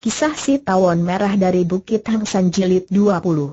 Kisah si Tawon Merah dari Bukit Hang San Jilid 20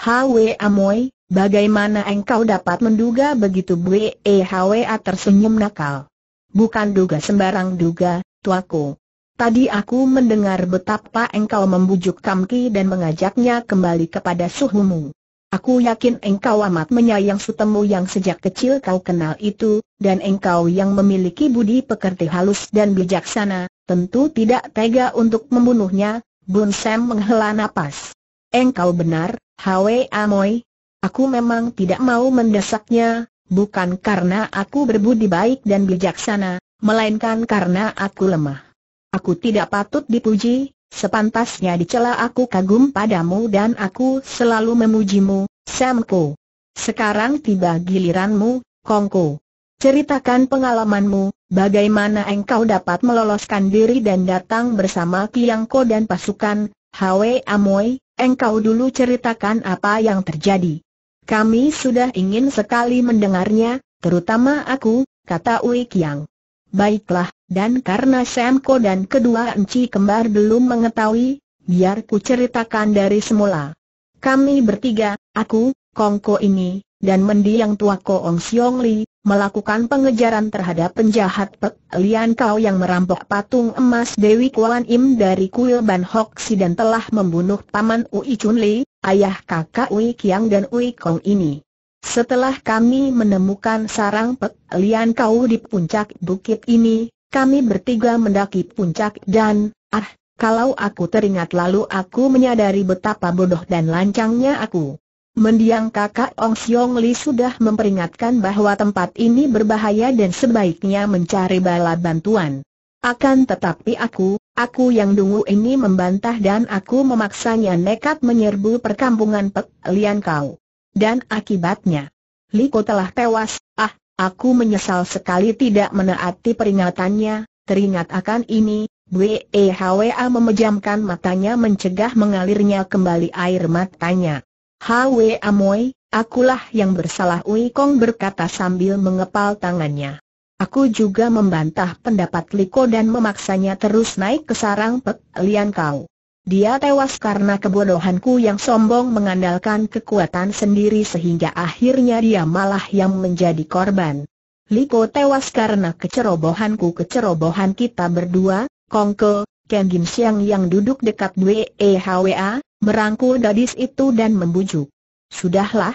H.W. Amoy, bagaimana engkau dapat menduga begitu Bwe e Hwa tersenyum nakal? Bukan duga sembarang duga, tuaku. Tadi aku mendengar betapa engkau membujuk Kamki dan mengajaknya kembali kepada suhumu. Aku yakin engkau amat menyayang sutemu yang sejak kecil kau kenal itu, dan engkau yang memiliki budi pekerti halus dan bijaksana, tentu tidak tega untuk membunuhnya, Bun Sam menghela nafas. Engkau benar, Hwe Amoy. Aku memang tidak mau mendesaknya, bukan karena aku berbudi baik dan bijaksana, melainkan karena aku lemah. Aku tidak patut dipuji, sepantasnya dicela aku kagum padamu dan aku selalu memujimu, Samku. Sekarang tiba giliranmu, Kongko. Ceritakan pengalamanmu, Bagaimana engkau dapat meloloskan diri dan datang bersama Kiangko dan pasukan, Hwe Amoy, engkau dulu ceritakan apa yang terjadi. Kami sudah ingin sekali mendengarnya, terutama aku, kata Ui Kiang. Baiklah, dan karena Samko dan kedua Enci kembar belum mengetahui, biar ku ceritakan dari semula. Kami bertiga, aku, Kongko ini, dan mendiang tua Koong Siong Li, melakukan pengejaran terhadap penjahat Pek Lian Kau yang merampok patung emas Dewi Kuan Im dari kuil Ban Hok Si dan telah membunuh paman Ui Chun Li, ayah kakak Ui Kiang dan Ui Kong ini. Setelah kami menemukan sarang Pek Lian Kau di puncak bukit ini, kami bertiga mendaki puncak dan, ah, kalau aku teringat lalu aku menyadari betapa bodoh dan lancangnya aku. Mendiang kakak Ong Siong Li sudah memperingatkan bahwa tempat ini berbahaya dan sebaiknya mencari bala bantuan. Akan tetapi aku, aku yang dungu ini membantah dan aku memaksanya nekat menyerbu perkampungan Pek Lian Kau. Dan akibatnya, Li Ko telah tewas, ah, aku menyesal sekali tidak menaati peringatannya, teringat akan ini, Bwe Hwa memejamkan matanya mencegah mengalirnya kembali air matanya. Hwe Amoy, akulah yang bersalah Ui Kong berkata sambil mengepal tangannya. Aku juga membantah pendapat Liko dan memaksanya terus naik ke sarang Pek Lian Kau. Dia tewas karena kebodohanku yang sombong mengandalkan kekuatan sendiri sehingga akhirnya dia malah yang menjadi korban. Liko tewas karena kecerobohanku kecerobohan kita berdua, Kongke, Ken Kim Siang yang duduk dekat e H W A merangkul gadis itu dan membujuk. Sudahlah,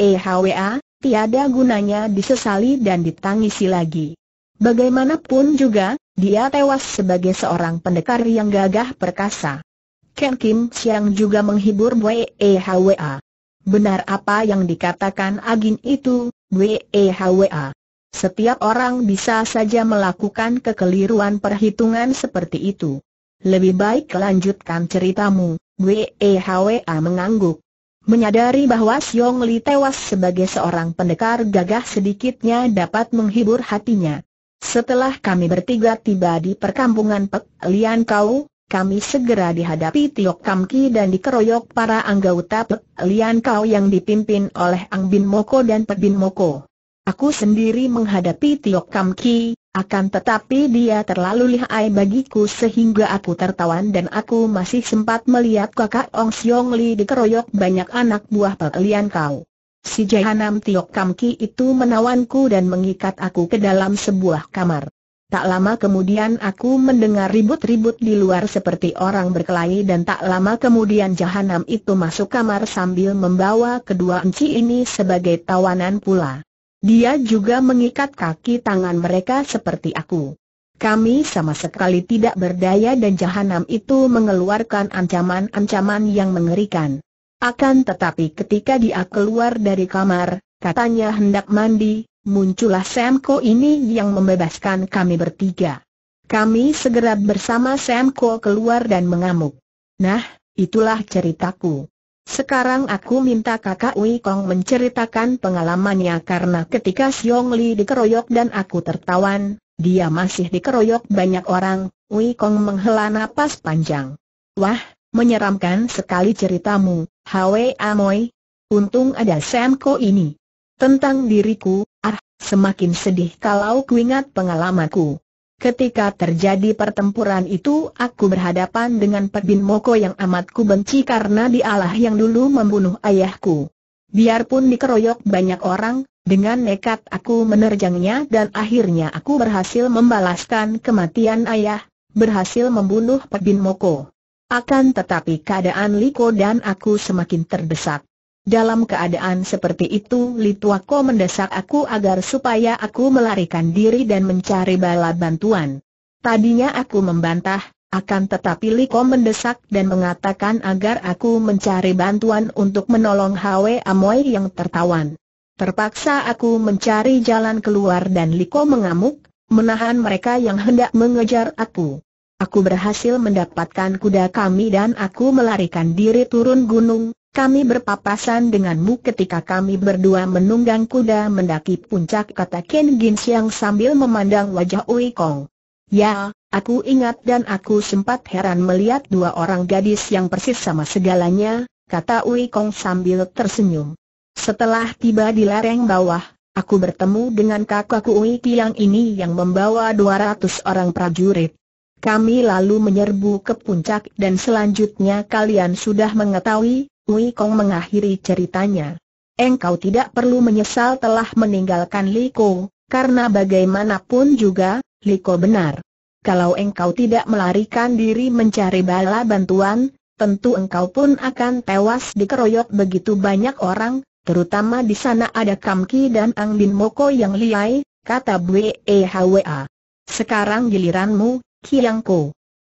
e H W A, tiada gunanya disesali dan ditangisi lagi. Bagaimanapun juga, dia tewas sebagai seorang pendekar yang gagah perkasa. Ken Kim Siang juga menghibur e H W A. Benar apa yang dikatakan Agin itu, H W A. Setiap orang bisa saja melakukan kekeliruan perhitungan seperti itu. Lebih baik lanjutkan ceritamu, WEHWA mengangguk. Menyadari bahwa Siong Li tewas sebagai seorang pendekar gagah sedikitnya dapat menghibur hatinya. Setelah kami bertiga tiba di perkampungan Pek Lian Kau, kami segera dihadapi Tiok Kam Ki dan dikeroyok para anggota Pek Lian Kau yang dipimpin oleh Ang Bin Moko dan Pek Bin Moko. Aku sendiri menghadapi Tiok Kam Ki, akan tetapi dia terlalu lihai bagiku sehingga aku tertawan dan aku masih sempat melihat kakak Ong Siong Li dikeroyok banyak anak buah pekelian kau. Si Jahanam Tiok Kam Ki itu menawanku dan mengikat aku ke dalam sebuah kamar. Tak lama kemudian aku mendengar ribut-ribut di luar seperti orang berkelahi dan tak lama kemudian Jahanam itu masuk kamar sambil membawa kedua enci ini sebagai tawanan pula. Dia juga mengikat kaki tangan mereka seperti aku. Kami sama sekali tidak berdaya dan jahanam itu mengeluarkan ancaman-ancaman yang mengerikan. Akan tetapi ketika dia keluar dari kamar, katanya hendak mandi, muncullah Semko ini yang membebaskan kami bertiga. Kami segera bersama Semko keluar dan mengamuk. Nah, itulah ceritaku. Sekarang aku minta kakak Wei Kong menceritakan pengalamannya karena ketika Xiong Li dikeroyok dan aku tertawan, dia masih dikeroyok banyak orang, Wei Kong menghela napas panjang. Wah, menyeramkan sekali ceritamu, Hwe Amoy. Untung ada Samko ini. Tentang diriku, ah, semakin sedih kalau kuingat pengalamanku. Ketika terjadi pertempuran itu aku berhadapan dengan Pebin Moko yang amat ku benci karena dialah yang dulu membunuh ayahku. Biarpun dikeroyok banyak orang, dengan nekat aku menerjangnya dan akhirnya aku berhasil membalaskan kematian ayah, berhasil membunuh Pebin Moko. Akan tetapi keadaan Liko dan aku semakin terdesak. Dalam keadaan seperti itu Lituako mendesak aku agar supaya aku melarikan diri dan mencari bala bantuan. Tadinya aku membantah, akan tetapi Liko mendesak dan mengatakan agar aku mencari bantuan untuk menolong Hwe Amoy yang tertawan. Terpaksa aku mencari jalan keluar dan Liko mengamuk, menahan mereka yang hendak mengejar aku. Aku berhasil mendapatkan kuda kami dan aku melarikan diri turun gunung, kami berpapasan denganmu ketika kami berdua menunggang kuda mendaki puncak kata Ken Gin Siang sambil memandang wajah Ui Kong. Ya, aku ingat dan aku sempat heran melihat dua orang gadis yang persis sama segalanya, kata Ui Kong sambil tersenyum. Setelah tiba di lereng bawah, aku bertemu dengan kakakku Ui Kiang ini yang membawa 200 orang prajurit. Kami lalu menyerbu ke puncak dan selanjutnya kalian sudah mengetahui, Mui Kong mengakhiri ceritanya. Engkau tidak perlu menyesal telah meninggalkan Liko, karena bagaimanapun juga, Liko benar. Kalau engkau tidak melarikan diri mencari bala bantuan, tentu engkau pun akan tewas dikeroyok begitu banyak orang, terutama di sana ada Kamki dan Ang Bin Moko yang liai, kata Bwe e Sekarang giliranmu, Ko.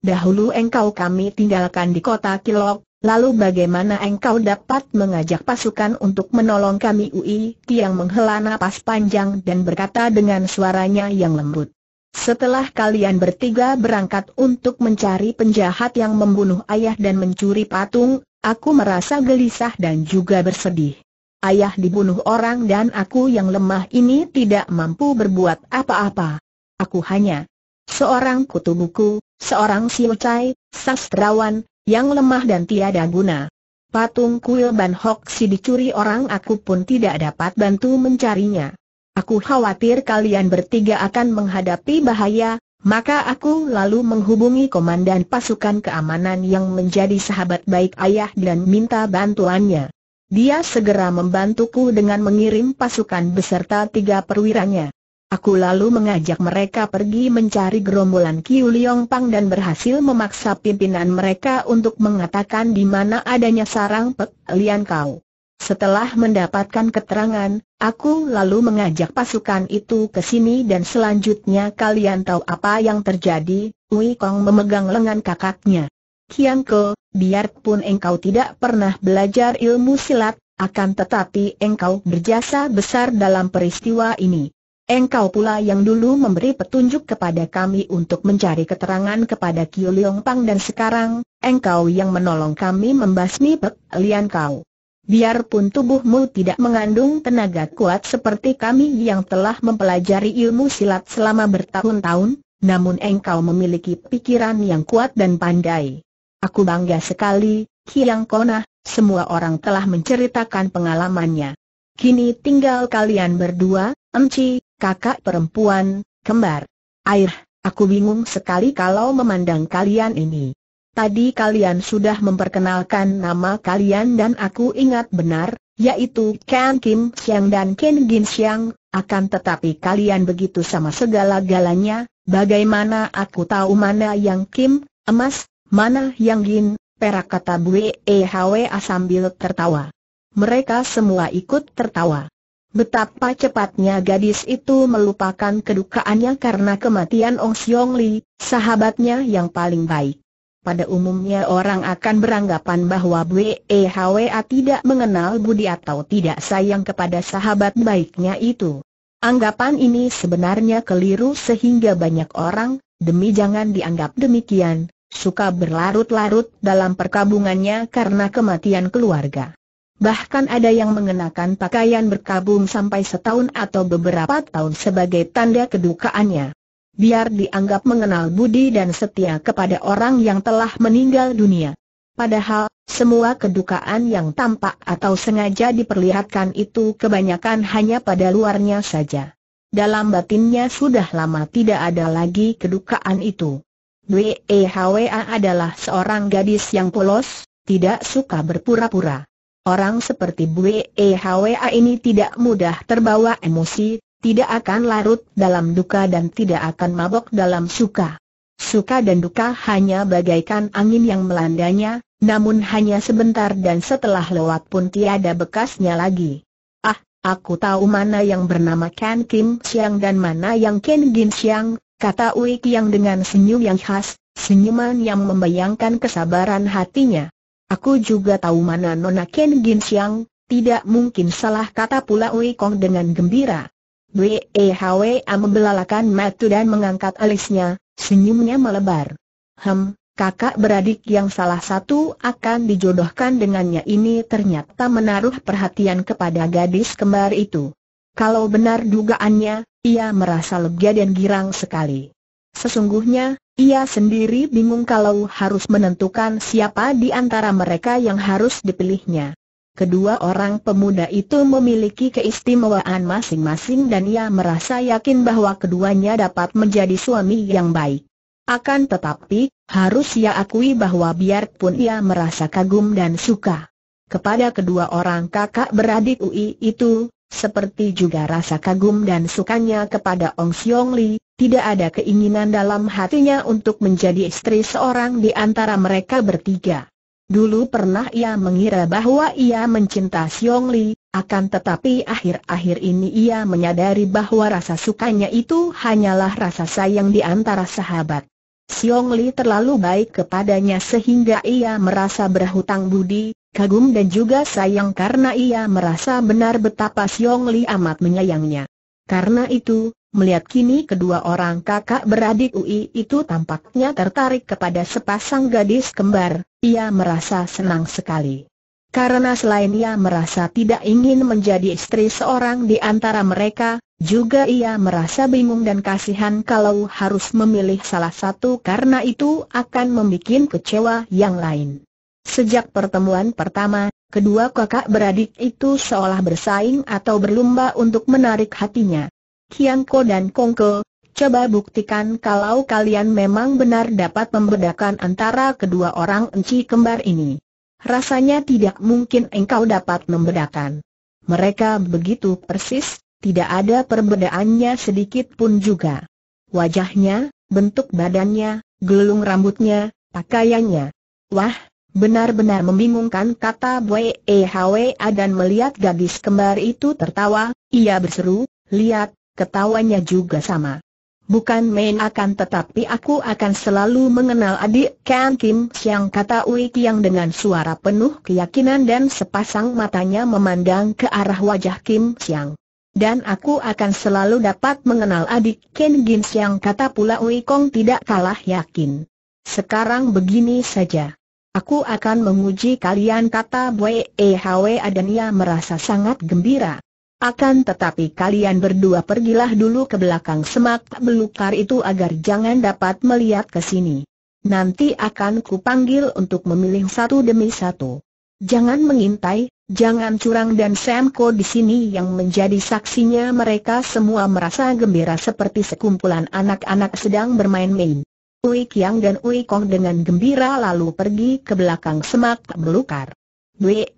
Dahulu engkau kami tinggalkan di kota Kilok, Lalu bagaimana engkau dapat mengajak pasukan untuk menolong kami Ui Tiang menghela napas panjang dan berkata dengan suaranya yang lembut. Setelah kalian bertiga berangkat untuk mencari penjahat yang membunuh ayah dan mencuri patung, aku merasa gelisah dan juga bersedih. Ayah dibunuh orang dan aku yang lemah ini tidak mampu berbuat apa-apa. Aku hanya seorang kutubuku, seorang siucai, sastrawan, yang lemah dan tiada guna. Patung kuil Ban Hok Si dicuri orang aku pun tidak dapat bantu mencarinya. Aku khawatir kalian bertiga akan menghadapi bahaya, maka aku lalu menghubungi komandan pasukan keamanan yang menjadi sahabat baik ayah dan minta bantuannya. Dia segera membantuku dengan mengirim pasukan beserta tiga perwiranya. Aku lalu mengajak mereka pergi mencari gerombolan Kiu Liong Pang dan berhasil memaksa pimpinan mereka untuk mengatakan di mana adanya sarang Pek Lian Kau. Setelah mendapatkan keterangan, aku lalu mengajak pasukan itu ke sini dan selanjutnya kalian tahu apa yang terjadi, Wei Kong memegang lengan kakaknya. Kian Ke, biarpun engkau tidak pernah belajar ilmu silat, akan tetapi engkau berjasa besar dalam peristiwa ini. Engkau pula yang dulu memberi petunjuk kepada kami untuk mencari keterangan kepada Kiu Leong Pang dan sekarang, engkau yang menolong kami membasmi Pek Lian Kau. Biarpun tubuhmu tidak mengandung tenaga kuat seperti kami yang telah mempelajari ilmu silat selama bertahun-tahun, namun engkau memiliki pikiran yang kuat dan pandai. Aku bangga sekali, Kiang Konah, semua orang telah menceritakan pengalamannya. Kini tinggal kalian berdua, Emci, kakak perempuan, kembar. Air, aku bingung sekali kalau memandang kalian ini. Tadi kalian sudah memperkenalkan nama kalian dan aku ingat benar, yaitu Ken Kim Siang dan Ken Gin Siang, akan tetapi kalian begitu sama segala-galanya, bagaimana aku tahu mana yang Kim, emas, mana yang Gin, perak kata Bwe Hwa sambil tertawa. Mereka semua ikut tertawa. Betapa cepatnya gadis itu melupakan kedukaannya karena kematian Ong Siong Li, sahabatnya yang paling baik. Pada umumnya orang akan beranggapan bahwa BEHWA tidak mengenal budi atau tidak sayang kepada sahabat baiknya itu. Anggapan ini sebenarnya keliru sehingga banyak orang, demi jangan dianggap demikian, suka berlarut-larut dalam perkabungannya karena kematian keluarga. Bahkan ada yang mengenakan pakaian berkabung sampai setahun atau beberapa tahun sebagai tanda kedukaannya. Biar dianggap mengenal budi dan setia kepada orang yang telah meninggal dunia. Padahal, semua kedukaan yang tampak atau sengaja diperlihatkan itu kebanyakan hanya pada luarnya saja. Dalam batinnya sudah lama tidak ada lagi kedukaan itu. Dwe adalah seorang gadis yang polos, tidak suka berpura-pura. Orang seperti Bue Hwa ini tidak mudah terbawa emosi, tidak akan larut dalam duka dan tidak akan mabok dalam suka. Suka dan duka hanya bagaikan angin yang melandanya, namun hanya sebentar dan setelah lewat pun tiada bekasnya lagi. Ah, aku tahu mana yang bernama Ken Kim Siang dan mana yang Ken Gin Siang, kata Ui Kiang dengan senyum yang khas, senyuman yang membayangkan kesabaran hatinya. Aku juga tahu mana Nona Ken Gin Siang, tidak mungkin salah kata pula Wei Kong dengan gembira. Eh, Wehwa membelalakan matu dan mengangkat alisnya, senyumnya melebar. Hem, kakak beradik yang salah satu akan dijodohkan dengannya ini ternyata menaruh perhatian kepada gadis kembar itu. Kalau benar dugaannya, ia merasa lega dan girang sekali. Sesungguhnya, ia sendiri bingung kalau harus menentukan siapa di antara mereka yang harus dipilihnya. Kedua orang pemuda itu memiliki keistimewaan masing-masing dan ia merasa yakin bahwa keduanya dapat menjadi suami yang baik. Akan tetapi, harus ia akui bahwa biarpun ia merasa kagum dan suka kepada kedua orang kakak beradik UI itu, seperti juga rasa kagum dan sukanya kepada Ong Siong Li, tidak ada keinginan dalam hatinya untuk menjadi istri seorang di antara mereka bertiga. Dulu pernah ia mengira bahwa ia mencinta Siong Li, akan tetapi akhir-akhir ini ia menyadari bahwa rasa sukanya itu hanyalah rasa sayang di antara sahabat. Siong Li terlalu baik kepadanya sehingga ia merasa berhutang budi, kagum dan juga sayang karena ia merasa benar betapa Siong Li amat menyayangnya. Karena itu, melihat kini kedua orang kakak beradik UI itu tampaknya tertarik kepada sepasang gadis kembar, ia merasa senang sekali. Karena selain ia merasa tidak ingin menjadi istri seorang di antara mereka, juga ia merasa bingung dan kasihan kalau harus memilih salah satu karena itu akan membuat kecewa yang lain. Sejak pertemuan pertama, kedua kakak beradik itu seolah bersaing atau berlumba untuk menarik hatinya. Kiangko dan Kongko, coba buktikan kalau kalian memang benar dapat membedakan antara kedua orang enci kembar ini. Rasanya tidak mungkin engkau dapat membedakan. Mereka begitu persis, tidak ada perbedaannya sedikit pun juga. Wajahnya, bentuk badannya, gelung rambutnya, pakaiannya. Wah, Benar-benar membingungkan kata Bwe Hwa dan melihat gadis kembar itu tertawa, ia berseru, lihat, ketawanya juga sama. Bukan main akan tetapi aku akan selalu mengenal adik Kan Kim Siang kata Ui Kiang dengan suara penuh keyakinan dan sepasang matanya memandang ke arah wajah Kim Siang. Dan aku akan selalu dapat mengenal adik Ken Gin Siang kata pula Ui Kong tidak kalah yakin. Sekarang begini saja. Aku akan menguji kalian kata Bwe Hwa dan ia merasa sangat gembira. Akan tetapi kalian berdua pergilah dulu ke belakang semak belukar itu agar jangan dapat melihat ke sini. Nanti akan kupanggil untuk memilih satu demi satu. Jangan mengintai, jangan curang dan Semko di sini yang menjadi saksinya mereka semua merasa gembira seperti sekumpulan anak-anak sedang bermain-main. Ui Kiang dan Ui Kong dengan gembira lalu pergi ke belakang semak belukar.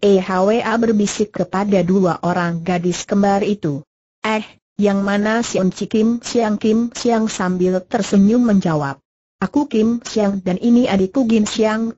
E Hwa berbisik kepada dua orang gadis kembar itu. Eh, yang mana Sion Cikim Siang Kim Siang sambil tersenyum menjawab. Aku Kim Siang dan ini adikku Kim Siang,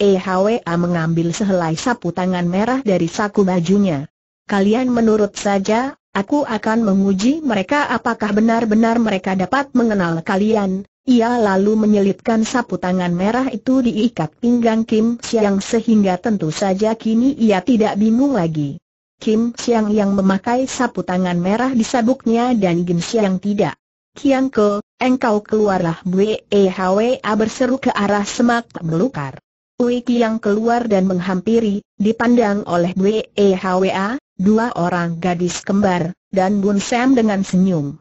e Hwa mengambil sehelai sapu tangan merah dari saku bajunya. Kalian menurut saja, aku akan menguji mereka apakah benar-benar mereka dapat mengenal kalian, ia lalu menyelipkan sapu tangan merah itu diikat pinggang Kim Siang sehingga tentu saja kini ia tidak bingung lagi. Kim Siang yang memakai sapu tangan merah sabuknya dan Kim Siang tidak. Kiang Ke, engkau keluarlah e A berseru ke arah semak belukar. Ui Kiang keluar dan menghampiri, dipandang oleh e A, dua orang gadis kembar, dan Bun Sam dengan senyum.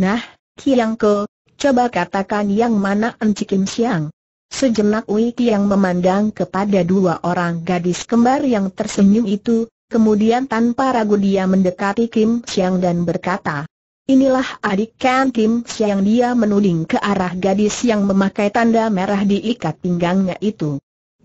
Nah, Kiang Ke, Coba katakan yang mana Enci Kim Siang. Sejenak Wei yang memandang kepada dua orang gadis kembar yang tersenyum itu, kemudian tanpa ragu dia mendekati Kim Siang dan berkata, Inilah adik Ken Kim Siang dia menuding ke arah gadis yang memakai tanda merah di ikat pinggangnya itu.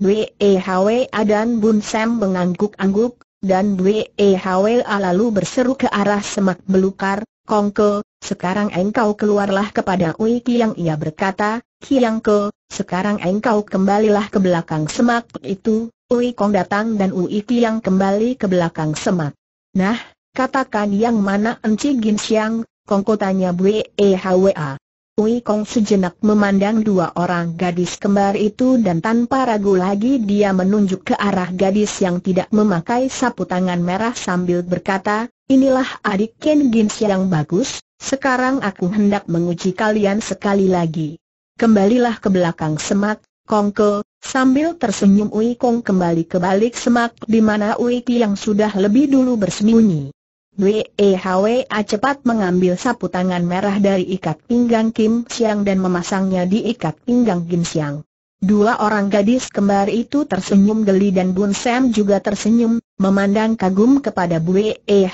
Wei e Hwa dan Bun Sam mengangguk-angguk, dan Wei e Hwa lalu berseru ke arah semak belukar, Kongke, sekarang engkau keluarlah kepada Ui Kiang ia berkata, Kiang Ke, sekarang engkau kembalilah ke belakang semak itu, Ui Kong datang dan Ui Kiang kembali ke belakang semak. Nah, katakan yang mana Enci Gin Siang, kong tanya Bwe Hwa. Ui Kong sejenak memandang dua orang gadis kembar itu dan tanpa ragu lagi dia menunjuk ke arah gadis yang tidak memakai sapu tangan merah sambil berkata, inilah adik Ken Gin Siang bagus, sekarang aku hendak menguji kalian sekali lagi. Kembalilah ke belakang semak, Kongke, sambil tersenyum Ui Kong kembali ke balik semak di mana Ui yang sudah lebih dulu bersembunyi. Wehwa e cepat mengambil sapu tangan merah dari ikat pinggang Kim Siang dan memasangnya di ikat pinggang Kim Siang. Dua orang gadis kembar itu tersenyum geli dan Bun Sam juga tersenyum, memandang kagum kepada Bue A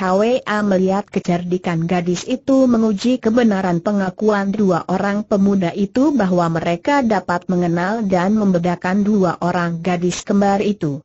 melihat kecerdikan gadis itu menguji kebenaran pengakuan dua orang pemuda itu bahwa mereka dapat mengenal dan membedakan dua orang gadis kembar itu.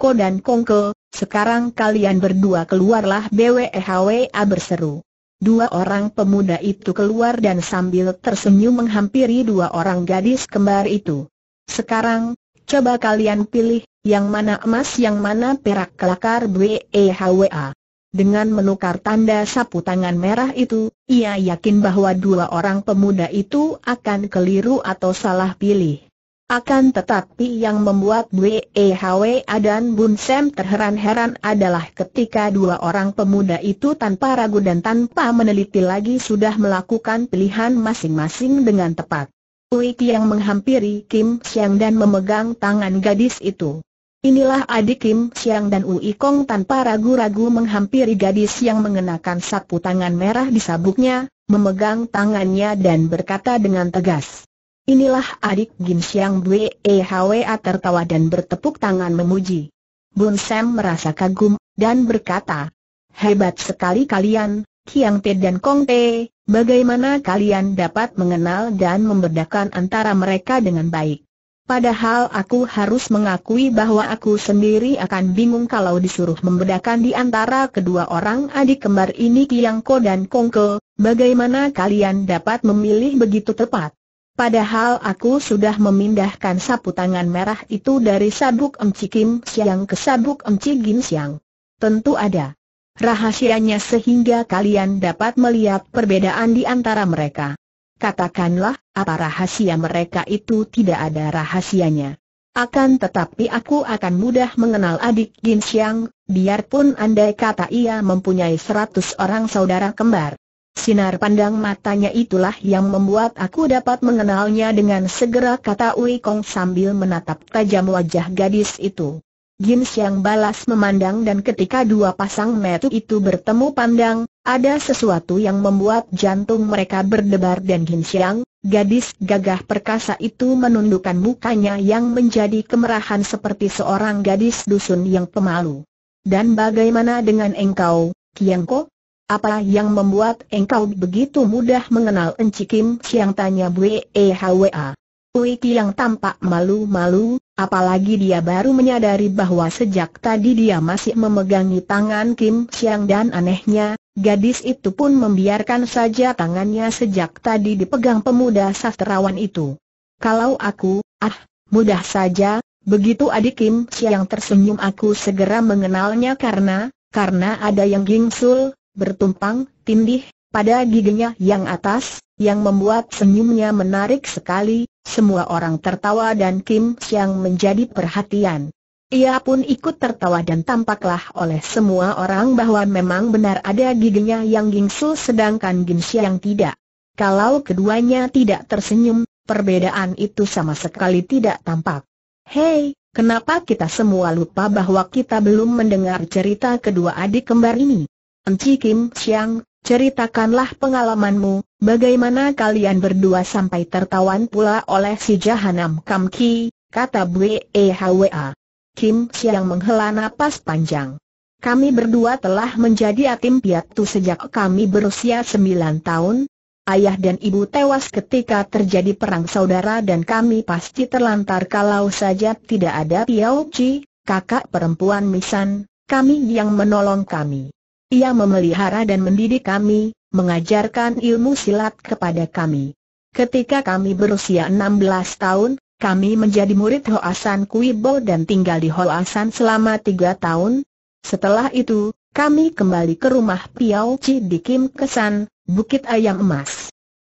Ko dan Kong Kongko, sekarang kalian berdua keluarlah e W A berseru. Dua orang pemuda itu keluar dan sambil tersenyum menghampiri dua orang gadis kembar itu. Sekarang, coba kalian pilih, yang mana emas yang mana perak kelakar BEHWA. Dengan menukar tanda sapu tangan merah itu, ia yakin bahwa dua orang pemuda itu akan keliru atau salah pilih. Akan tetapi yang membuat BEHW dan Bun Sam terheran-heran adalah ketika dua orang pemuda itu tanpa ragu dan tanpa meneliti lagi sudah melakukan pilihan masing-masing dengan tepat. Kui Tiang menghampiri Kim Siang dan memegang tangan gadis itu. Inilah adik Kim Siang dan Ui Kong tanpa ragu-ragu menghampiri gadis yang mengenakan sapu tangan merah di sabuknya, memegang tangannya dan berkata dengan tegas. Inilah adik Kim Siang Bwe Hwa tertawa dan bertepuk tangan memuji. Bun Sam merasa kagum, dan berkata, Hebat sekali kalian, Kiang Te dan Kong Te, Bagaimana kalian dapat mengenal dan membedakan antara mereka dengan baik? Padahal aku harus mengakui bahwa aku sendiri akan bingung kalau disuruh membedakan di antara kedua orang adik kembar ini Kiangko dan Kongko, bagaimana kalian dapat memilih begitu tepat? Padahal aku sudah memindahkan sapu tangan merah itu dari sabuk Emci Kim Siang ke sabuk Emci Gin Siang. Tentu ada rahasianya sehingga kalian dapat melihat perbedaan di antara mereka. Katakanlah, apa rahasia mereka itu tidak ada rahasianya. Akan tetapi aku akan mudah mengenal adik Jin Xiang, biarpun andai kata ia mempunyai seratus orang saudara kembar. Sinar pandang matanya itulah yang membuat aku dapat mengenalnya dengan segera kata Ui Kong sambil menatap tajam wajah gadis itu. Jin Xiang balas memandang dan ketika dua pasang metu itu bertemu pandang, ada sesuatu yang membuat jantung mereka berdebar dan Jin Xiang, gadis gagah perkasa itu menundukkan mukanya yang menjadi kemerahan seperti seorang gadis dusun yang pemalu. Dan bagaimana dengan engkau, Kiangko? Apa yang membuat engkau begitu mudah mengenal Enci Kim Siang tanya Bwe Hwa. Ui yang tampak malu-malu, apalagi dia baru menyadari bahwa sejak tadi dia masih memegangi tangan Kim Siang dan anehnya, gadis itu pun membiarkan saja tangannya sejak tadi dipegang pemuda sastrawan itu. Kalau aku, ah, mudah saja, begitu adik Kim Siang tersenyum aku segera mengenalnya karena, karena ada yang gingsul, bertumpang, tindih, pada giginya yang atas, yang membuat senyumnya menarik sekali, semua orang tertawa dan Kim Siang menjadi perhatian. Ia pun ikut tertawa dan tampaklah oleh semua orang bahwa memang benar ada giginya yang gingsul sedangkan Kim Siang tidak. Kalau keduanya tidak tersenyum, perbedaan itu sama sekali tidak tampak. Hei, kenapa kita semua lupa bahwa kita belum mendengar cerita kedua adik kembar ini? Enci Kim Siang, Ceritakanlah pengalamanmu, bagaimana kalian berdua sampai tertawan pula oleh si Jahanam Kamki," Ki, kata Bwe Hwa. Kim Siang menghela napas panjang. Kami berdua telah menjadi atim piatu sejak kami berusia 9 tahun. Ayah dan ibu tewas ketika terjadi perang saudara dan kami pasti terlantar kalau saja tidak ada Piao Ji, kakak perempuan Misan, kami yang menolong kami. Ia memelihara dan mendidik kami, mengajarkan ilmu silat kepada kami. Ketika kami berusia 16 tahun, kami menjadi murid Hoasan Kuibo dan tinggal di Hoasan selama tiga tahun. Setelah itu, kami kembali ke rumah Piao Chi di Kim Kesan, Bukit Ayam Emas.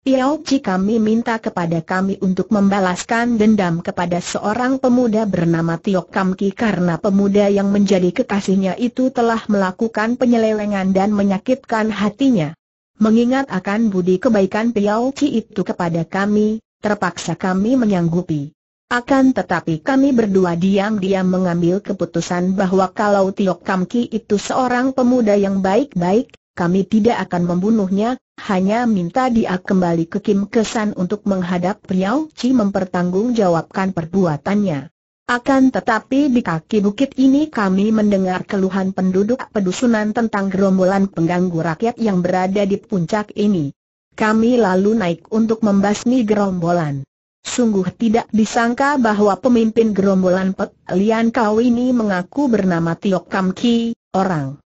Tiao Chi kami minta kepada kami untuk membalaskan dendam kepada seorang pemuda bernama Tio Kam Ki karena pemuda yang menjadi kekasihnya itu telah melakukan penyelewengan dan menyakitkan hatinya. Mengingat akan budi kebaikan Tiao Chi itu kepada kami, terpaksa kami menyanggupi. Akan tetapi kami berdua diam-diam mengambil keputusan bahwa kalau Tio Kam Ki itu seorang pemuda yang baik-baik, kami tidak akan membunuhnya, hanya minta dia kembali ke Kim Kesan untuk menghadap Riau Chi mempertanggungjawabkan perbuatannya. Akan tetapi di kaki bukit ini kami mendengar keluhan penduduk pedusunan tentang gerombolan pengganggu rakyat yang berada di puncak ini. Kami lalu naik untuk membasmi gerombolan. Sungguh tidak disangka bahwa pemimpin gerombolan Pek Lian Kau ini mengaku bernama Tiok Kam Ki, orang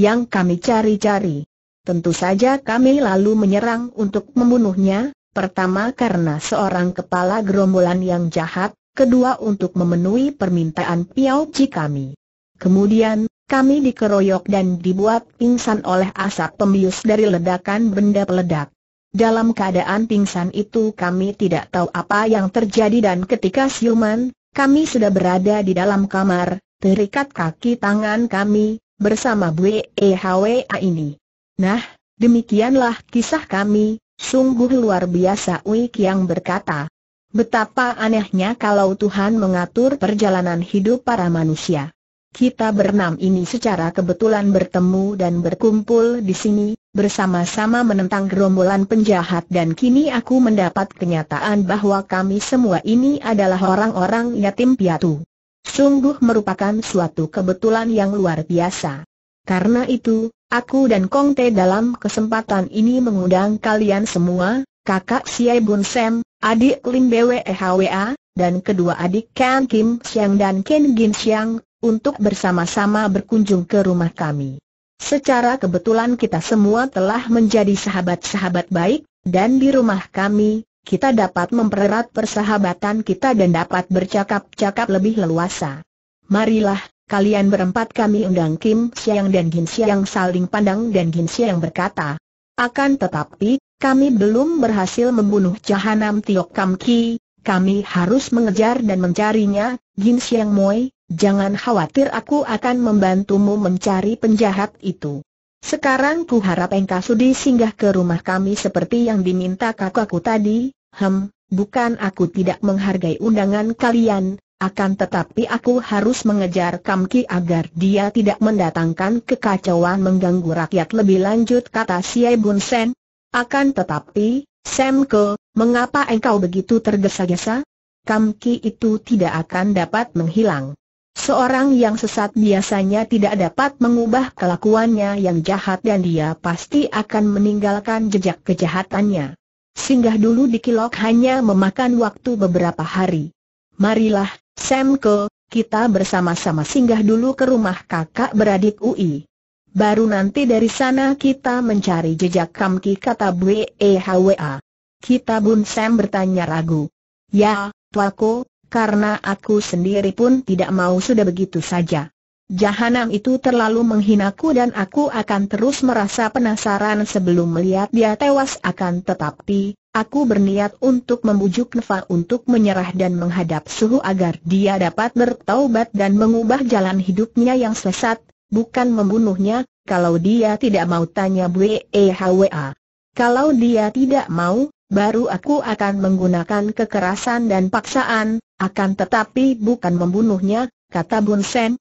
yang kami cari-cari. Tentu saja kami lalu menyerang untuk membunuhnya, pertama karena seorang kepala gerombolan yang jahat, kedua untuk memenuhi permintaan Piao Chi kami. Kemudian, kami dikeroyok dan dibuat pingsan oleh asap pembius dari ledakan benda peledak. Dalam keadaan pingsan itu kami tidak tahu apa yang terjadi dan ketika siuman, kami sudah berada di dalam kamar, terikat kaki tangan kami, bersama Bwe Hwa ini. Nah, demikianlah kisah kami, sungguh luar biasa Ui yang berkata. Betapa anehnya kalau Tuhan mengatur perjalanan hidup para manusia. Kita berenam ini secara kebetulan bertemu dan berkumpul di sini, bersama-sama menentang gerombolan penjahat dan kini aku mendapat kenyataan bahwa kami semua ini adalah orang-orang yatim piatu. Sungguh merupakan suatu kebetulan yang luar biasa. Karena itu, Aku dan Kong Te dalam kesempatan ini mengundang kalian semua, kakak Siai Bun Sam, adik Lim Bwe e Hwa, dan kedua adik Ken Kim Siang dan Ken Gin Siang, untuk bersama-sama berkunjung ke rumah kami. Secara kebetulan kita semua telah menjadi sahabat-sahabat baik, dan di rumah kami, kita dapat mempererat persahabatan kita dan dapat bercakap-cakap lebih leluasa. Marilah, kalian berempat kami undang Kim Siang dan Gin Siang saling pandang dan Gin Siang berkata, akan tetapi, kami belum berhasil membunuh Jahanam Tiok Kam Ki, kami harus mengejar dan mencarinya, Gin Siang Moi, jangan khawatir aku akan membantumu mencari penjahat itu. Sekarang ku harap engkau sudi singgah ke rumah kami seperti yang diminta kakakku tadi, hem, bukan aku tidak menghargai undangan kalian, akan tetapi aku harus mengejar Kamki agar dia tidak mendatangkan kekacauan mengganggu rakyat lebih lanjut kata Siai Bun Sen. Akan tetapi, Semko, mengapa engkau begitu tergesa-gesa? Kamki itu tidak akan dapat menghilang. Seorang yang sesat biasanya tidak dapat mengubah kelakuannya yang jahat dan dia pasti akan meninggalkan jejak kejahatannya. Singgah dulu di Kilok hanya memakan waktu beberapa hari. Marilah, Semko, kita bersama-sama singgah dulu ke rumah kakak beradik UI. Baru nanti dari sana kita mencari jejak Kamki kata BEHWA. Kita Bun Sam bertanya ragu. Ya, Tuako, karena aku sendiri pun tidak mau sudah begitu saja. Jahanam itu terlalu menghinaku dan aku akan terus merasa penasaran sebelum melihat dia tewas akan tetapi, Aku berniat untuk membujuk Neva untuk menyerah dan menghadap suhu agar dia dapat bertaubat dan mengubah jalan hidupnya yang sesat, bukan membunuhnya, kalau dia tidak mau tanya BEHWA. Kalau dia tidak mau, baru aku akan menggunakan kekerasan dan paksaan, akan tetapi bukan membunuhnya, kata Bun Sen.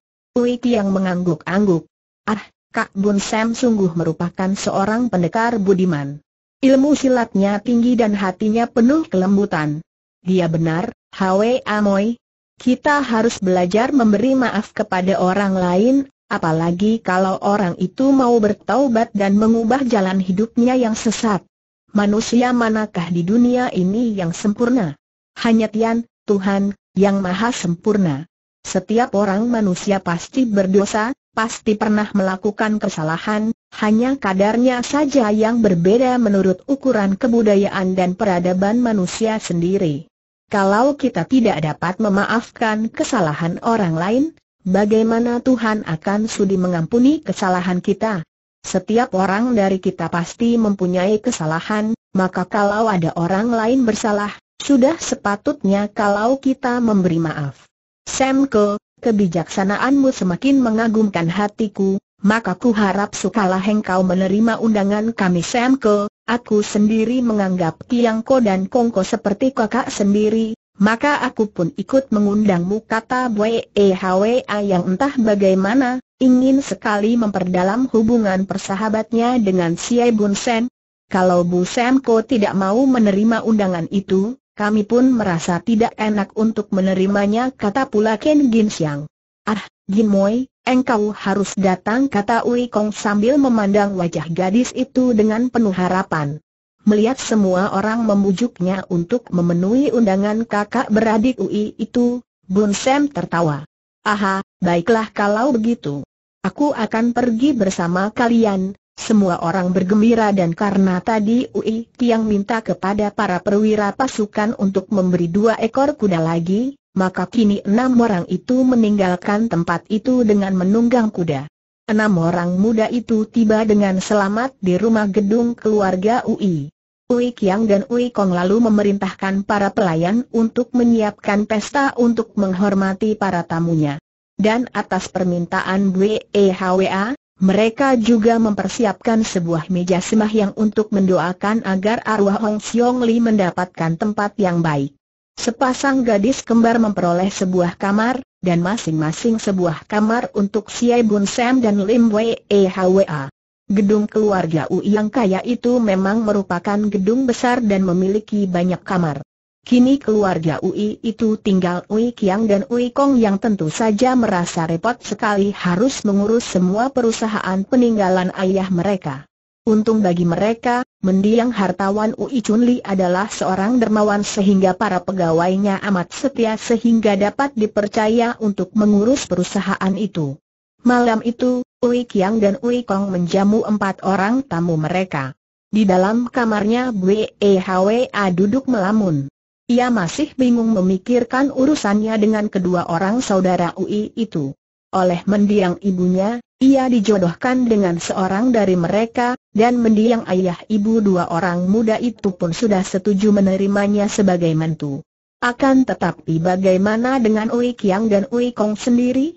yang mengangguk-angguk. Ah, Kak Bun Sen sungguh merupakan seorang pendekar budiman. Ilmu silatnya tinggi dan hatinya penuh kelembutan. Dia benar, Hwe Amoy. Kita harus belajar memberi maaf kepada orang lain, apalagi kalau orang itu mau bertaubat dan mengubah jalan hidupnya yang sesat. Manusia manakah di dunia ini yang sempurna? Hanya Tian, Tuhan, yang maha sempurna. Setiap orang manusia pasti berdosa, pasti pernah melakukan kesalahan, hanya kadarnya saja yang berbeda menurut ukuran kebudayaan dan peradaban manusia sendiri. Kalau kita tidak dapat memaafkan kesalahan orang lain, bagaimana Tuhan akan sudi mengampuni kesalahan kita? Setiap orang dari kita pasti mempunyai kesalahan, maka kalau ada orang lain bersalah, sudah sepatutnya kalau kita memberi maaf. Semko, kebijaksanaanmu semakin mengagumkan hatiku, maka ku harap sukalah engkau menerima undangan kami Semko, aku sendiri menganggap Tiangko dan Kongko seperti kakak sendiri, maka aku pun ikut mengundangmu kata Bwe Hwa yang entah bagaimana, ingin sekali memperdalam hubungan persahabatnya dengan Siai Bun Sen. Kalau Bu Semko tidak mau menerima undangan itu, kami pun merasa tidak enak untuk menerimanya kata pula Ken Gin Siang. Ah, Gin Moi, Engkau harus datang kata Ui Kong sambil memandang wajah gadis itu dengan penuh harapan. Melihat semua orang memujuknya untuk memenuhi undangan kakak beradik Ui itu, Bun Sam tertawa. Aha, baiklah kalau begitu. Aku akan pergi bersama kalian. Semua orang bergembira dan karena tadi Ui Tiang minta kepada para perwira pasukan untuk memberi dua ekor kuda lagi, maka kini enam orang itu meninggalkan tempat itu dengan menunggang kuda. Enam orang muda itu tiba dengan selamat di rumah gedung keluarga UI. Ui Kiang dan Ui Kong lalu memerintahkan para pelayan untuk menyiapkan pesta untuk menghormati para tamunya. Dan atas permintaan WEHWA, mereka juga mempersiapkan sebuah meja yang untuk mendoakan agar arwah Hong Xiong Li mendapatkan tempat yang baik. Sepasang gadis kembar memperoleh sebuah kamar, dan masing-masing sebuah kamar untuk Siai Bun Sam dan Lim Wei E Hwa. Gedung keluarga U yang kaya itu memang merupakan gedung besar dan memiliki banyak kamar. Kini keluarga Ui itu tinggal Ui Kiang dan Ui Kong yang tentu saja merasa repot sekali harus mengurus semua perusahaan peninggalan ayah mereka. Untung bagi mereka, mendiang hartawan Ui Chun Li adalah seorang dermawan sehingga para pegawainya amat setia sehingga dapat dipercaya untuk mengurus perusahaan itu. Malam itu, Ui Kiang dan Ui Kong menjamu empat orang tamu mereka. Di dalam kamarnya Bwe Hwa duduk melamun. Ia masih bingung memikirkan urusannya dengan kedua orang saudara Ui itu oleh mendiang ibunya, ia dijodohkan dengan seorang dari mereka, dan mendiang ayah ibu dua orang muda itu pun sudah setuju menerimanya sebagai mentu. Akan tetapi bagaimana dengan Ui Kiang dan Ui Kong sendiri?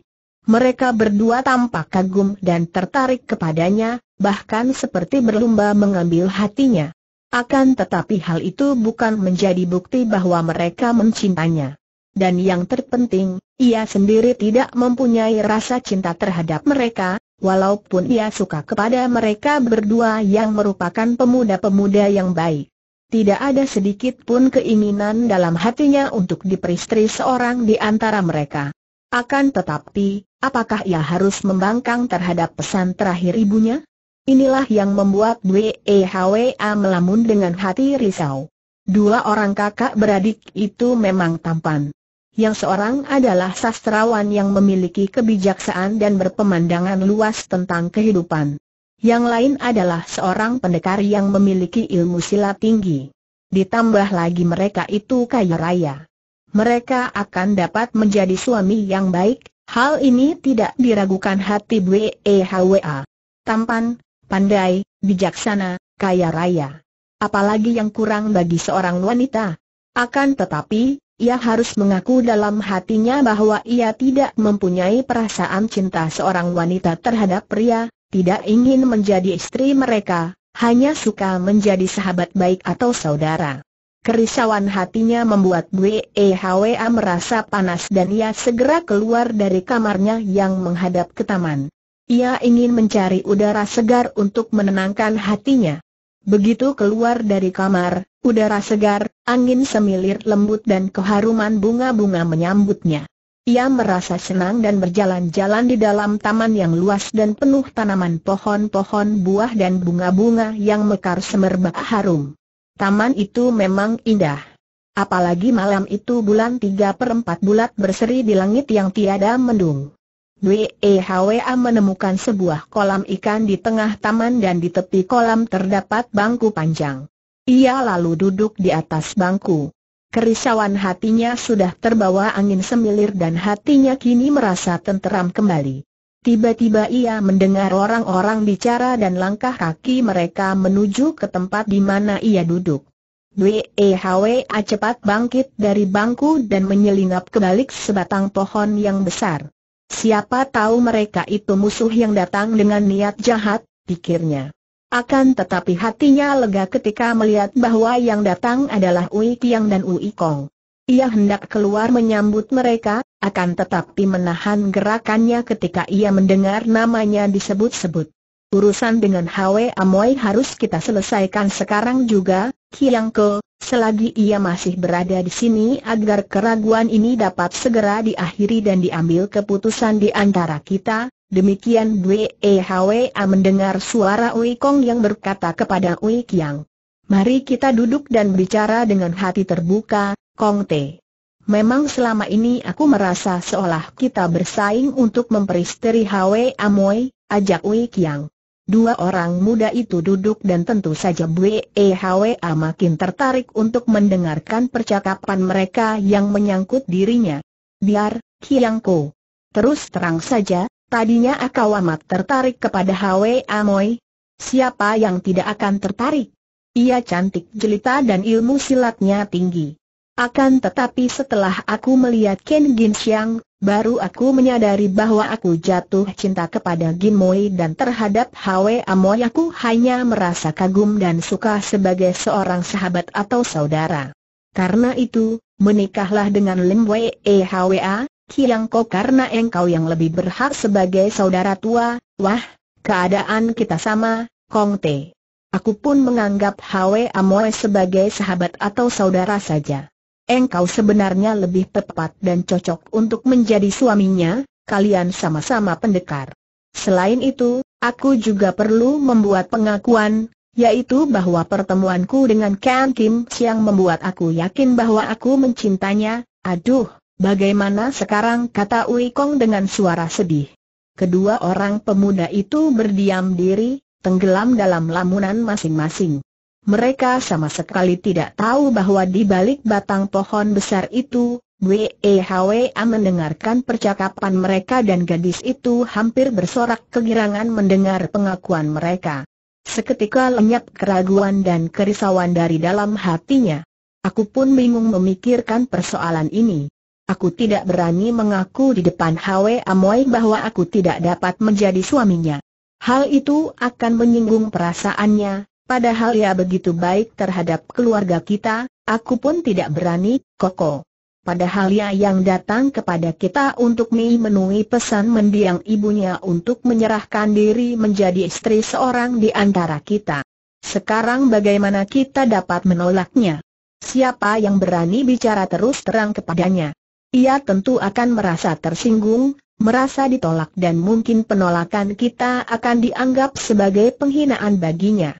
Mereka berdua tampak kagum dan tertarik kepadanya, bahkan seperti berlumba mengambil hatinya. Akan tetapi hal itu bukan menjadi bukti bahwa mereka mencintanya. Dan yang terpenting, ia sendiri tidak mempunyai rasa cinta terhadap mereka, walaupun ia suka kepada mereka berdua yang merupakan pemuda-pemuda yang baik. Tidak ada sedikit pun keinginan dalam hatinya untuk diperistri seorang di antara mereka. Akan tetapi, apakah ia harus membangkang terhadap pesan terakhir ibunya? Inilah yang membuat Dwe Hwa melamun dengan hati risau. Dua orang kakak beradik itu memang tampan. Yang seorang adalah sastrawan yang memiliki kebijaksanaan dan berpemandangan luas tentang kehidupan. Yang lain adalah seorang pendekar yang memiliki ilmu silat tinggi. Ditambah lagi mereka itu kaya raya. Mereka akan dapat menjadi suami yang baik, hal ini tidak diragukan hati BEHWA. Tampan, pandai, bijaksana, kaya raya apalagi yang kurang bagi seorang wanita. Akan tetapi, ia harus mengaku dalam hatinya bahwa ia tidak mempunyai perasaan cinta seorang wanita terhadap pria, tidak ingin menjadi istri mereka, hanya suka menjadi sahabat baik atau saudara. Kerisauan hatinya membuat Wehwa merasa panas dan ia segera keluar dari kamarnya yang menghadap ke taman. Ia ingin mencari udara segar untuk menenangkan hatinya. Begitu keluar dari kamar, udara segar, angin semilir lembut dan keharuman bunga-bunga menyambutnya. Ia merasa senang dan berjalan-jalan di dalam taman yang luas dan penuh tanaman pohon-pohon buah dan bunga-bunga yang mekar semerbak harum. Taman itu memang indah. Apalagi malam itu bulan tiga perempat bulat berseri di langit yang tiada mendung. WEHWA menemukan sebuah kolam ikan di tengah taman dan di tepi kolam terdapat bangku panjang. Ia lalu duduk di atas bangku. Kerisauan hatinya sudah terbawa angin semilir dan hatinya kini merasa tenteram kembali. Tiba-tiba ia mendengar orang-orang bicara dan langkah kaki mereka menuju ke tempat di mana ia duduk. WEHWA cepat bangkit dari bangku dan menyelinap ke balik sebatang pohon yang besar. Siapa tahu mereka itu musuh yang datang dengan niat jahat, pikirnya. Akan tetapi hatinya lega ketika melihat bahwa yang datang adalah Ui Tiang dan Ui Kong. Ia hendak keluar menyambut mereka, akan tetapi menahan gerakannya ketika ia mendengar namanya disebut-sebut. Urusan dengan Hwe Amoy harus kita selesaikan sekarang juga, Kiang Ke, Selagi ia masih berada di sini agar keraguan ini dapat segera diakhiri dan diambil keputusan di antara kita, demikian Wehwa mendengar suara Ui Kong yang berkata kepada Ui Kiang. Mari kita duduk dan bicara dengan hati terbuka, Kong Te. Memang selama ini aku merasa seolah kita bersaing untuk memperisteri Hwa Moi. ajak Wei Kiang. Dua orang muda itu duduk dan tentu saja BEHWA makin tertarik untuk mendengarkan percakapan mereka yang menyangkut dirinya. Biar, Kiangko. Terus terang saja, tadinya aku amat tertarik kepada HWA Moy. Siapa yang tidak akan tertarik? Ia cantik jelita dan ilmu silatnya tinggi. Akan tetapi setelah aku melihat Ken Gin Xiang, baru aku menyadari bahwa aku jatuh cinta kepada Gin Moi dan terhadap Hwe Amoy aku hanya merasa kagum dan suka sebagai seorang sahabat atau saudara. Karena itu, menikahlah dengan Lim Wei E Kiang Ko karena engkau yang lebih berhak sebagai saudara tua, wah, keadaan kita sama, Kong Te. Aku pun menganggap Hwe Amoy sebagai sahabat atau saudara saja engkau sebenarnya lebih tepat dan cocok untuk menjadi suaminya, kalian sama-sama pendekar. Selain itu, aku juga perlu membuat pengakuan, yaitu bahwa pertemuanku dengan Kang Kim Siang membuat aku yakin bahwa aku mencintanya, aduh, bagaimana sekarang kata Ui Kong dengan suara sedih. Kedua orang pemuda itu berdiam diri, tenggelam dalam lamunan masing-masing. Mereka sama sekali tidak tahu bahwa di balik batang pohon besar itu, WEHWA mendengarkan percakapan mereka dan gadis itu hampir bersorak kegirangan mendengar pengakuan mereka. Seketika lenyap keraguan dan kerisauan dari dalam hatinya. Aku pun bingung memikirkan persoalan ini. Aku tidak berani mengaku di depan Hwe Amoy bahwa aku tidak dapat menjadi suaminya. Hal itu akan menyinggung perasaannya, Padahal ia begitu baik terhadap keluarga kita, aku pun tidak berani, Koko. Padahal ia yang datang kepada kita untuk memenuhi pesan mendiang ibunya untuk menyerahkan diri menjadi istri seorang di antara kita. Sekarang bagaimana kita dapat menolaknya? Siapa yang berani bicara terus terang kepadanya? Ia tentu akan merasa tersinggung, merasa ditolak dan mungkin penolakan kita akan dianggap sebagai penghinaan baginya.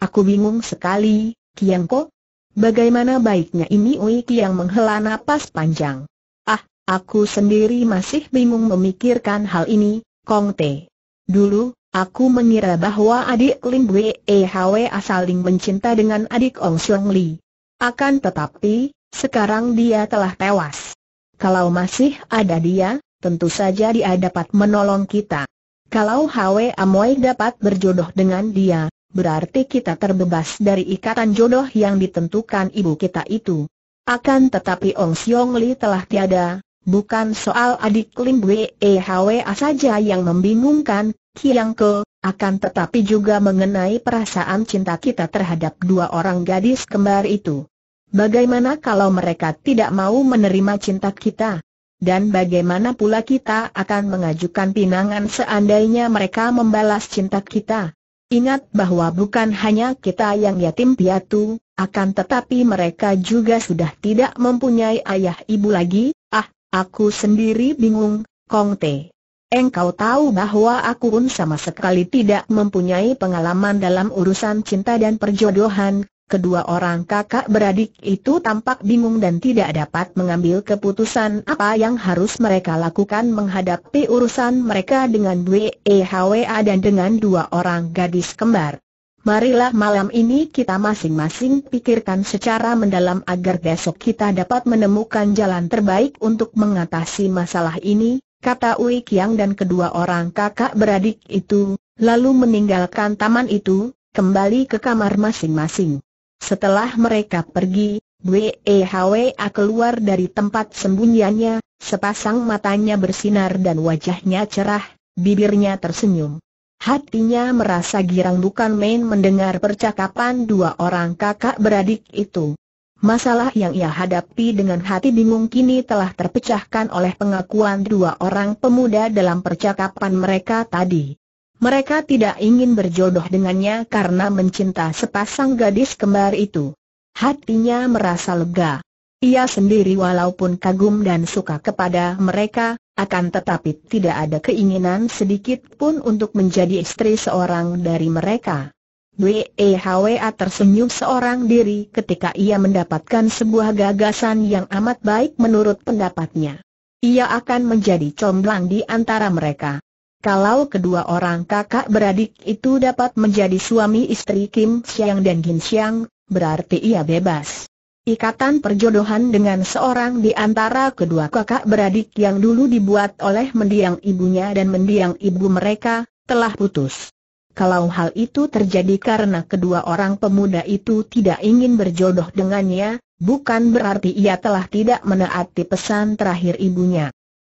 Aku bingung sekali, Kiangko. Bagaimana baiknya ini Ui Kiang menghela napas panjang. Ah, aku sendiri masih bingung memikirkan hal ini, Kong Te. Dulu, aku mengira bahwa adik Lin Wei e asal ling mencinta dengan adik Ong Siong Li. Akan tetapi, sekarang dia telah tewas. Kalau masih ada dia, tentu saja dia dapat menolong kita. Kalau Hwe Amoy dapat berjodoh dengan dia, berarti kita terbebas dari ikatan jodoh yang ditentukan ibu kita itu. Akan tetapi Ong Siong Li telah tiada, bukan soal adik Lim Wee Hwa saja yang membingungkan, Kiang Ke, akan tetapi juga mengenai perasaan cinta kita terhadap dua orang gadis kembar itu. Bagaimana kalau mereka tidak mau menerima cinta kita? Dan bagaimana pula kita akan mengajukan pinangan seandainya mereka membalas cinta kita? Ingat bahwa bukan hanya kita yang yatim piatu, akan tetapi mereka juga sudah tidak mempunyai ayah ibu lagi, ah, aku sendiri bingung, Kong Te. Engkau tahu bahwa aku pun sama sekali tidak mempunyai pengalaman dalam urusan cinta dan perjodohan, Kedua orang kakak beradik itu tampak bingung dan tidak dapat mengambil keputusan apa yang harus mereka lakukan menghadapi urusan mereka dengan WEHWA dan dengan dua orang gadis kembar. Marilah malam ini kita masing-masing pikirkan secara mendalam agar besok kita dapat menemukan jalan terbaik untuk mengatasi masalah ini, kata Ui Kiang dan kedua orang kakak beradik itu, lalu meninggalkan taman itu, kembali ke kamar masing-masing. Setelah mereka pergi, Wehwa keluar dari tempat sembunyiannya, sepasang matanya bersinar dan wajahnya cerah, bibirnya tersenyum. Hatinya merasa girang bukan main mendengar percakapan dua orang kakak beradik itu. Masalah yang ia hadapi dengan hati bingung kini telah terpecahkan oleh pengakuan dua orang pemuda dalam percakapan mereka tadi. Mereka tidak ingin berjodoh dengannya karena mencinta sepasang gadis kembar itu. Hatinya merasa lega. Ia sendiri walaupun kagum dan suka kepada mereka, akan tetapi tidak ada keinginan sedikit pun untuk menjadi istri seorang dari mereka. WEHWA tersenyum seorang diri ketika ia mendapatkan sebuah gagasan yang amat baik menurut pendapatnya. Ia akan menjadi comblang di antara mereka. Kalau kedua orang kakak beradik itu dapat menjadi suami istri Kim Siang dan Gin Siang, berarti ia bebas. Ikatan perjodohan dengan seorang di antara kedua kakak beradik yang dulu dibuat oleh mendiang ibunya dan mendiang ibu mereka, telah putus. Kalau hal itu terjadi karena kedua orang pemuda itu tidak ingin berjodoh dengannya, bukan berarti ia telah tidak menaati pesan terakhir ibunya.